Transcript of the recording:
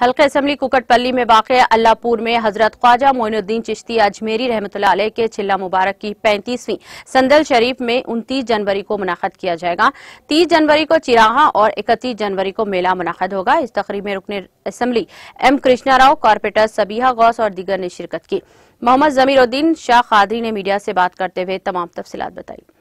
हल्के असम्बली कुकटपल्ली में वाक़ अल्लाहपुर में हजरत ख्वाजा मोइनुद्दीन चिश्ती अजमेरी रहमत के चिल्ला मुबारक की पैंतीसवीं संदल शरीफ में उनतीस जनवरी को मुनद किया जाएगा तीस जनवरी को चिराहा और इकतीस जनवरी को मेला मुनद होगा इस तकरीब में रुकन assembly M Krishna Rao corporator Sabiha Ghaus और दिगर ने शिरकत की मोहम्मद जमीरुद्दीन शाह खादरी ने मीडिया से बात करते हुए तमाम तफसीत बताई